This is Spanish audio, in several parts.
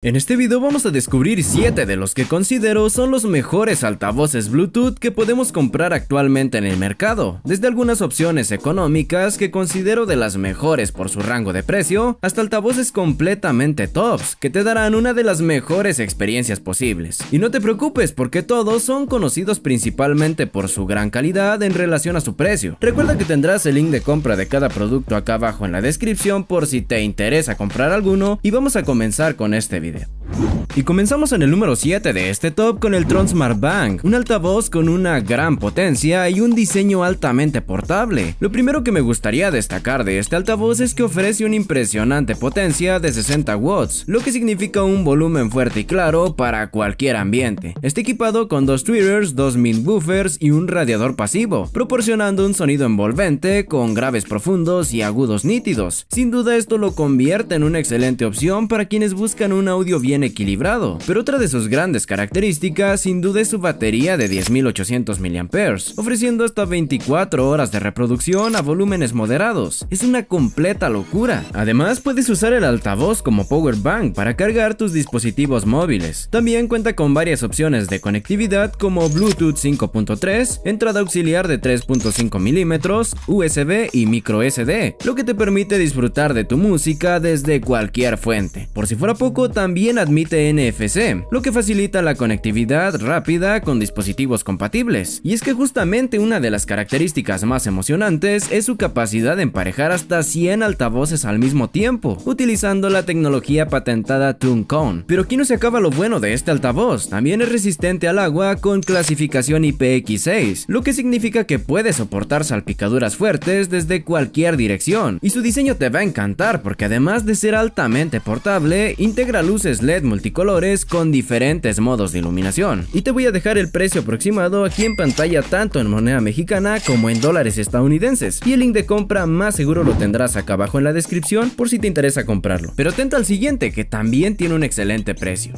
En este video vamos a descubrir 7 de los que considero son los mejores altavoces Bluetooth que podemos comprar actualmente en el mercado, desde algunas opciones económicas que considero de las mejores por su rango de precio, hasta altavoces completamente tops que te darán una de las mejores experiencias posibles. Y no te preocupes porque todos son conocidos principalmente por su gran calidad en relación a su precio. Recuerda que tendrás el link de compra de cada producto acá abajo en la descripción por si te interesa comprar alguno y vamos a comenzar con este video. Y comenzamos en el número 7 de este top con el Tron Smart Bank, un altavoz con una gran potencia y un diseño altamente portable. Lo primero que me gustaría destacar de este altavoz es que ofrece una impresionante potencia de 60 watts, lo que significa un volumen fuerte y claro para cualquier ambiente. Está equipado con dos tweeters, dos mid buffers y un radiador pasivo, proporcionando un sonido envolvente con graves profundos y agudos nítidos. Sin duda esto lo convierte en una excelente opción para quienes buscan un audio bien equilibrado, pero otra de sus grandes características sin duda es su batería de 10.800 mAh, ofreciendo hasta 24 horas de reproducción a volúmenes moderados. Es una completa locura. Además, puedes usar el altavoz como power bank para cargar tus dispositivos móviles. También cuenta con varias opciones de conectividad como Bluetooth 5.3, entrada auxiliar de 3.5 milímetros, USB y micro SD, lo que te permite disfrutar de tu música desde cualquier fuente. Por si fuera poco, también admite NFC, lo que facilita la conectividad rápida con dispositivos compatibles. Y es que justamente una de las características más emocionantes es su capacidad de emparejar hasta 100 altavoces al mismo tiempo, utilizando la tecnología patentada TuneCone. Pero aquí no se acaba lo bueno de este altavoz, también es resistente al agua con clasificación IPX6, lo que significa que puede soportar salpicaduras fuertes desde cualquier dirección. Y su diseño te va a encantar porque además de ser altamente portable, integra luces LED e multicolores con diferentes modos de iluminación. Y te voy a dejar el precio aproximado aquí en pantalla tanto en moneda mexicana como en dólares estadounidenses. Y el link de compra más seguro lo tendrás acá abajo en la descripción por si te interesa comprarlo. Pero atenta al siguiente que también tiene un excelente precio.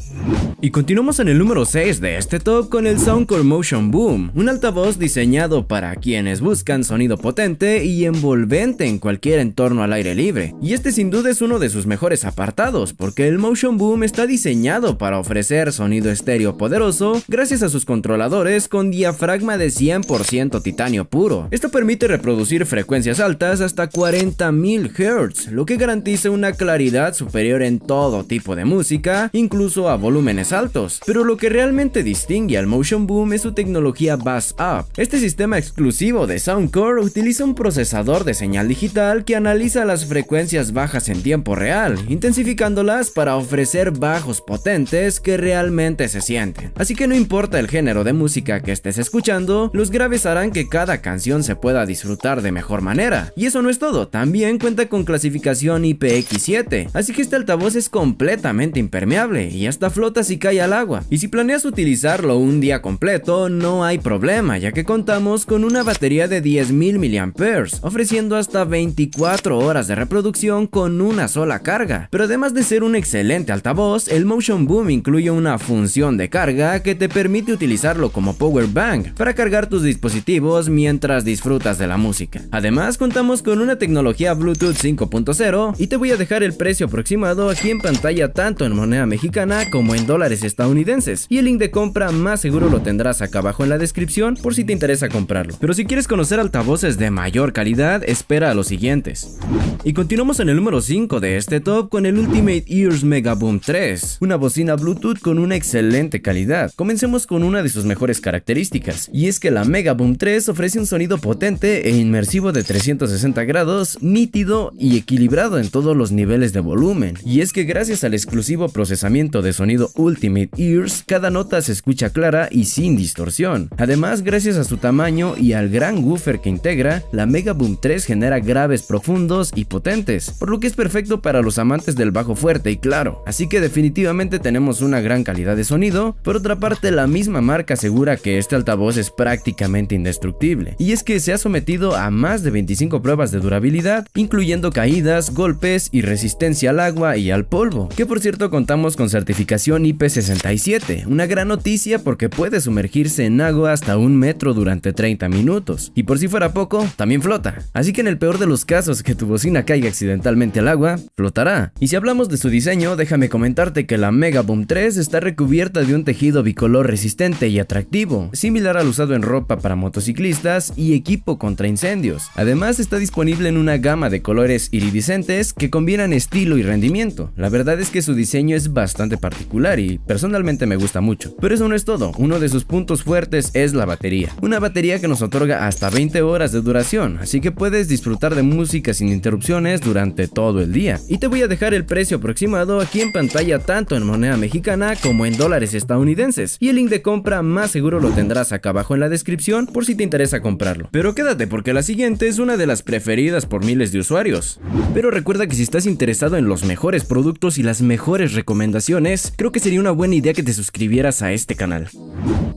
Y continuamos en el número 6 de este top con el Soundcore Motion Boom, un altavoz diseñado para quienes buscan sonido potente y envolvente en cualquier entorno al aire libre. Y este sin duda es uno de sus mejores apartados porque el Motion Boom está diseñado para ofrecer sonido estéreo poderoso gracias a sus controladores con diafragma de 100% titanio puro. Esto permite reproducir frecuencias altas hasta 40.000 Hz, lo que garantiza una claridad superior en todo tipo de música, incluso a volúmenes altos. Pero lo que realmente distingue al Motion Boom es su tecnología Bass Up. Este sistema exclusivo de Soundcore utiliza un procesador de señal digital que analiza las frecuencias bajas en tiempo real, intensificándolas para ofrecer bajas potentes que realmente se sienten. Así que no importa el género de música que estés escuchando, los graves harán que cada canción se pueda disfrutar de mejor manera. Y eso no es todo, también cuenta con clasificación IPX7, así que este altavoz es completamente impermeable y hasta flota si cae al agua. Y si planeas utilizarlo un día completo, no hay problema, ya que contamos con una batería de 10.000 mAh, ofreciendo hasta 24 horas de reproducción con una sola carga. Pero además de ser un excelente altavoz, el Motion Boom incluye una función de carga que te permite utilizarlo como power bank para cargar tus dispositivos mientras disfrutas de la música. Además, contamos con una tecnología Bluetooth 5.0 y te voy a dejar el precio aproximado aquí en pantalla tanto en moneda mexicana como en dólares estadounidenses y el link de compra más seguro lo tendrás acá abajo en la descripción por si te interesa comprarlo. Pero si quieres conocer altavoces de mayor calidad, espera a los siguientes. Y continuamos en el número 5 de este top con el Ultimate Ears Mega Boom 3 una bocina Bluetooth con una excelente calidad. Comencemos con una de sus mejores características, y es que la Mega Boom 3 ofrece un sonido potente e inmersivo de 360 grados, nítido y equilibrado en todos los niveles de volumen. Y es que gracias al exclusivo procesamiento de sonido Ultimate Ears, cada nota se escucha clara y sin distorsión. Además, gracias a su tamaño y al gran woofer que integra, la Mega Boom 3 genera graves profundos y potentes, por lo que es perfecto para los amantes del bajo fuerte y claro. Así que definitivamente definitivamente tenemos una gran calidad de sonido, por otra parte la misma marca asegura que este altavoz es prácticamente indestructible, y es que se ha sometido a más de 25 pruebas de durabilidad, incluyendo caídas, golpes y resistencia al agua y al polvo, que por cierto contamos con certificación IP67, una gran noticia porque puede sumergirse en agua hasta un metro durante 30 minutos, y por si fuera poco, también flota, así que en el peor de los casos que tu bocina caiga accidentalmente al agua, flotará. Y si hablamos de su diseño, déjame comentar que la Mega Boom 3 está recubierta de un tejido bicolor resistente y atractivo, similar al usado en ropa para motociclistas y equipo contra incendios. Además está disponible en una gama de colores iridiscentes que combinan estilo y rendimiento. La verdad es que su diseño es bastante particular y personalmente me gusta mucho. Pero eso no es todo, uno de sus puntos fuertes es la batería. Una batería que nos otorga hasta 20 horas de duración, así que puedes disfrutar de música sin interrupciones durante todo el día. Y te voy a dejar el precio aproximado aquí en pantalla tanto en moneda mexicana como en dólares estadounidenses. Y el link de compra más seguro lo tendrás acá abajo en la descripción por si te interesa comprarlo. Pero quédate porque la siguiente es una de las preferidas por miles de usuarios. Pero recuerda que si estás interesado en los mejores productos y las mejores recomendaciones, creo que sería una buena idea que te suscribieras a este canal.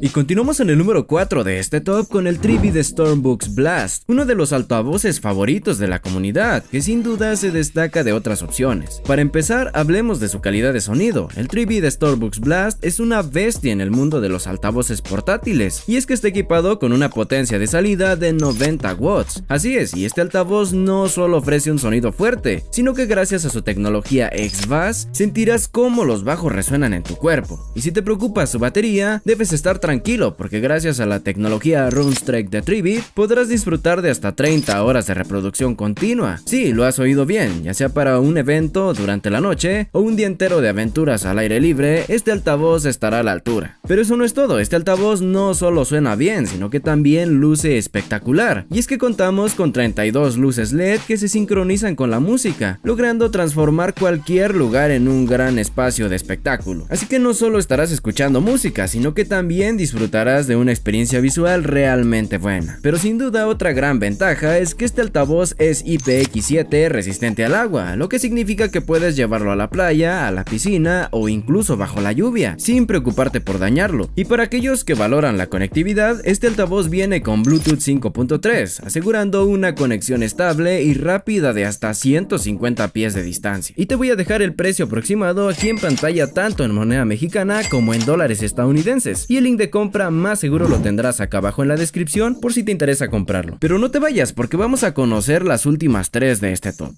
Y continuamos en el número 4 de este top con el Trivi de Stormbooks Blast, uno de los altavoces favoritos de la comunidad, que sin duda se destaca de otras opciones. Para empezar, hablemos de su calidad de sonido el 3 de Starbucks Blast es una bestia en el mundo de los altavoces portátiles, y es que está equipado con una potencia de salida de 90 watts. Así es, y este altavoz no solo ofrece un sonido fuerte, sino que gracias a su tecnología x Bass sentirás cómo los bajos resuenan en tu cuerpo. Y si te preocupa su batería, debes estar tranquilo porque gracias a la tecnología Runstrike de 3 podrás disfrutar de hasta 30 horas de reproducción continua. si lo has oído bien, ya sea para un evento durante la noche o un día entero de aventura aventuras al aire libre, este altavoz estará a la altura. Pero eso no es todo, este altavoz no solo suena bien, sino que también luce espectacular. Y es que contamos con 32 luces LED que se sincronizan con la música, logrando transformar cualquier lugar en un gran espacio de espectáculo. Así que no solo estarás escuchando música, sino que también disfrutarás de una experiencia visual realmente buena. Pero sin duda otra gran ventaja es que este altavoz es IPX7 resistente al agua, lo que significa que puedes llevarlo a la playa, a la piscina, o incluso bajo la lluvia, sin preocuparte por dañarlo. Y para aquellos que valoran la conectividad, este altavoz viene con Bluetooth 5.3, asegurando una conexión estable y rápida de hasta 150 pies de distancia. Y te voy a dejar el precio aproximado aquí en pantalla tanto en moneda mexicana como en dólares estadounidenses. Y el link de compra más seguro lo tendrás acá abajo en la descripción por si te interesa comprarlo. Pero no te vayas porque vamos a conocer las últimas tres de este top.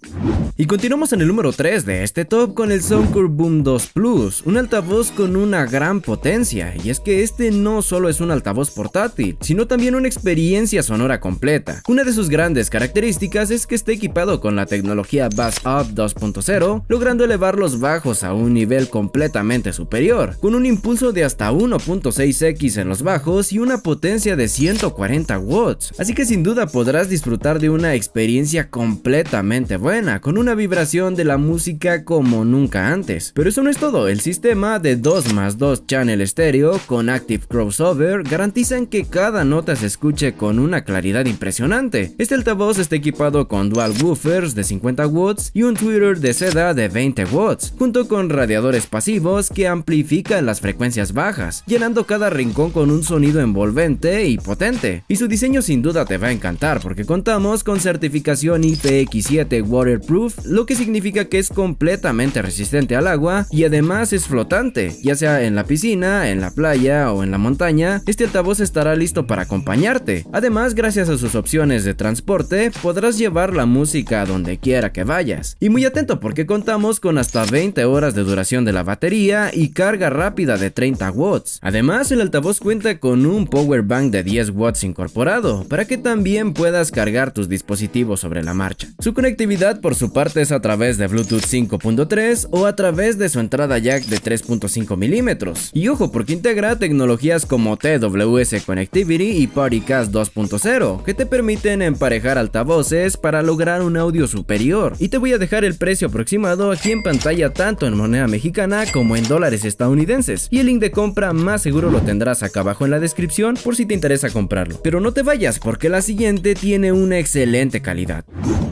Y continuamos en el número 3 de este top con el Soundcore Boom 2 Plus, un altavoz con una gran potencia, y es que este no solo es un altavoz portátil, sino también una experiencia sonora completa. Una de sus grandes características es que está equipado con la tecnología Bass Up 2.0, logrando elevar los bajos a un nivel completamente superior, con un impulso de hasta 1.6x en los bajos y una potencia de 140 watts, así que sin duda podrás disfrutar de una experiencia completamente buena, con una vibración de la música como nunca antes, pero eso no es todo, el sistema de 2 más 2 channel estéreo con active crossover garantizan que cada nota se escuche con una claridad impresionante. Este altavoz está equipado con dual woofers de 50 watts y un tweeter de seda de 20 watts, junto con radiadores pasivos que amplifican las frecuencias bajas, llenando cada rincón con un sonido envolvente y potente. Y su diseño sin duda te va a encantar porque contamos con certificación IPX7 waterproof, lo que significa que es completamente resistente al agua y además es flotante, ya sea en la piscina, en la playa o en la montaña, este altavoz estará listo para acompañarte. Además, gracias a sus opciones de transporte, podrás llevar la música a donde quiera que vayas. Y muy atento porque contamos con hasta 20 horas de duración de la batería y carga rápida de 30 watts. Además, el altavoz cuenta con un power bank de 10 watts incorporado, para que también puedas cargar tus dispositivos sobre la marcha. Su conectividad por su parte es a través de Bluetooth 5.3 o a través de su entrada jack de 3.5 milímetros. Y ojo porque integra tecnologías como TWS Connectivity y PartyCast 2.0 que te permiten emparejar altavoces para lograr un audio superior. Y te voy a dejar el precio aproximado aquí en pantalla tanto en moneda mexicana como en dólares estadounidenses. Y el link de compra más seguro lo tendrás acá abajo en la descripción por si te interesa comprarlo. Pero no te vayas porque la siguiente tiene una excelente calidad.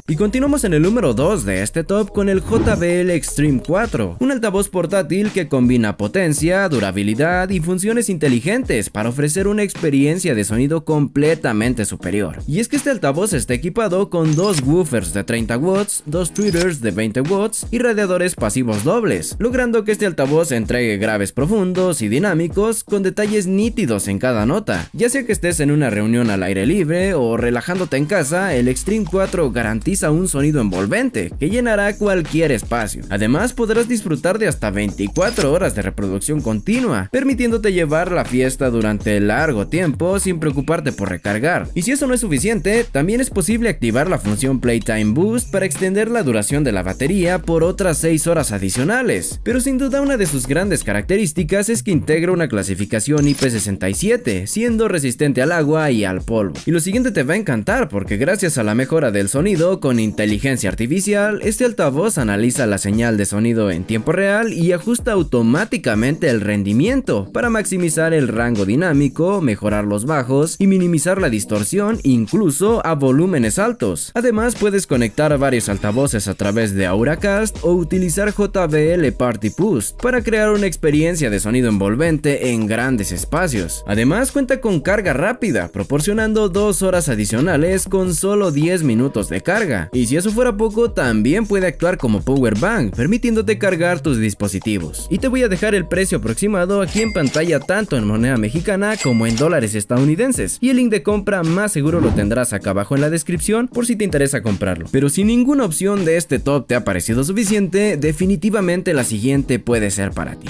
Y continuamos en el número 2 de este top con el JBL Extreme 4, un altavoz portátil que combina potencia, durabilidad y funciones inteligentes para ofrecer una experiencia de sonido completamente superior. Y es que este altavoz está equipado con dos woofers de 30 watts, dos tweeters de 20 watts y radiadores pasivos dobles, logrando que este altavoz entregue graves profundos y dinámicos con detalles nítidos en cada nota. Ya sea que estés en una reunión al aire libre o relajándote en casa, el Extreme 4 garantiza a un sonido envolvente que llenará cualquier espacio. Además podrás disfrutar de hasta 24 horas de reproducción continua, permitiéndote llevar la fiesta durante largo tiempo sin preocuparte por recargar. Y si eso no es suficiente, también es posible activar la función Playtime Boost para extender la duración de la batería por otras 6 horas adicionales. Pero sin duda una de sus grandes características es que integra una clasificación IP67, siendo resistente al agua y al polvo. Y lo siguiente te va a encantar porque gracias a la mejora del sonido con inteligencia artificial, este altavoz analiza la señal de sonido en tiempo real y ajusta automáticamente el rendimiento para maximizar el rango dinámico, mejorar los bajos y minimizar la distorsión incluso a volúmenes altos. Además puedes conectar varios altavoces a través de AuraCast o utilizar JBL Party Boost para crear una experiencia de sonido envolvente en grandes espacios. Además cuenta con carga rápida, proporcionando dos horas adicionales con solo 10 minutos de carga y si eso fuera poco, también puede actuar como power bank, permitiéndote cargar tus dispositivos. Y te voy a dejar el precio aproximado aquí en pantalla tanto en moneda mexicana como en dólares estadounidenses. Y el link de compra más seguro lo tendrás acá abajo en la descripción por si te interesa comprarlo. Pero si ninguna opción de este top te ha parecido suficiente, definitivamente la siguiente puede ser para ti.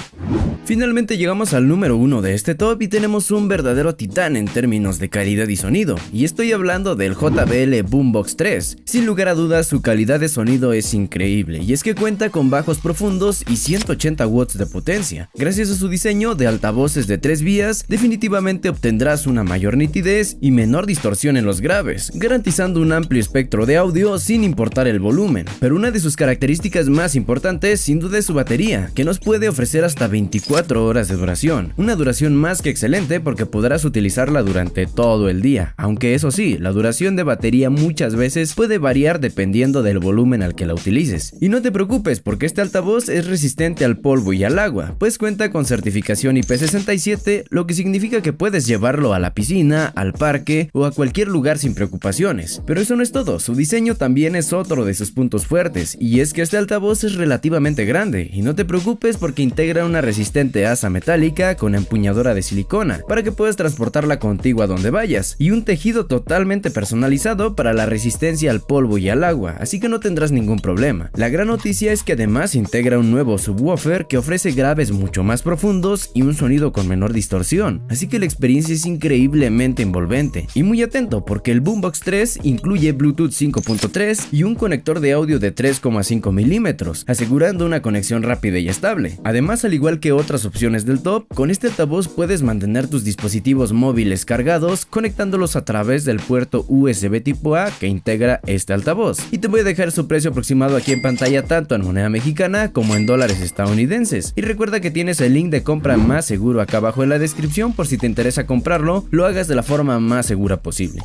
Finalmente llegamos al número uno de este top y tenemos un verdadero titán en términos de calidad y sonido, y estoy hablando del JBL Boombox 3. Sin lugar a dudas su calidad de sonido es increíble y es que cuenta con bajos profundos y 180 watts de potencia. Gracias a su diseño de altavoces de tres vías, definitivamente obtendrás una mayor nitidez y menor distorsión en los graves, garantizando un amplio espectro de audio sin importar el volumen. Pero una de sus características más importantes sin duda es su batería, que nos puede ofrecer hasta 24 horas de duración, una duración más que excelente porque podrás utilizarla durante todo el día, aunque eso sí, la duración de batería muchas veces puede variar dependiendo del volumen al que la utilices. Y no te preocupes porque este altavoz es resistente al polvo y al agua, pues cuenta con certificación IP67, lo que significa que puedes llevarlo a la piscina, al parque o a cualquier lugar sin preocupaciones. Pero eso no es todo, su diseño también es otro de sus puntos fuertes, y es que este altavoz es relativamente grande, y no te preocupes porque integra una resistente asa metálica con empuñadora de silicona, para que puedas transportarla contigo a donde vayas, y un tejido totalmente personalizado para la resistencia al polvo y al agua, así que no tendrás ningún problema. La gran noticia es que además integra un nuevo subwoofer que ofrece graves mucho más profundos y un sonido con menor distorsión, así que la experiencia es increíblemente envolvente. Y muy atento porque el Boombox 3 incluye Bluetooth 5.3 y un conector de audio de 3,5 milímetros, asegurando una conexión rápida y estable. Además, al igual que otras opciones del top, con este altavoz puedes mantener tus dispositivos móviles cargados conectándolos a través del puerto USB tipo A que integra este altavoz. Y te voy a dejar su precio aproximado aquí en pantalla tanto en moneda mexicana como en dólares estadounidenses. Y recuerda que tienes el link de compra más seguro acá abajo en la descripción por si te interesa comprarlo, lo hagas de la forma más segura posible.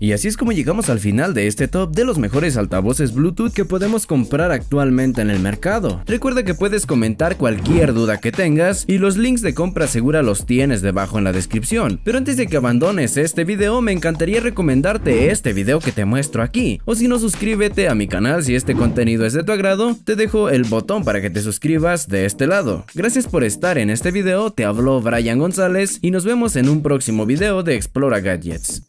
Y así es como llegamos al final de este top de los mejores altavoces Bluetooth que podemos comprar actualmente en el mercado. Recuerda que puedes comentar cualquier duda que tengas y los links de compra segura los tienes debajo en la descripción. Pero antes de que abandones este video me encantaría recomendarte este video que te muestro aquí, o si no suscríbete a mi canal si este contenido es de tu agrado, te dejo el botón para que te suscribas de este lado. Gracias por estar en este video, te habló Brian González y nos vemos en un próximo video de Explora Gadgets.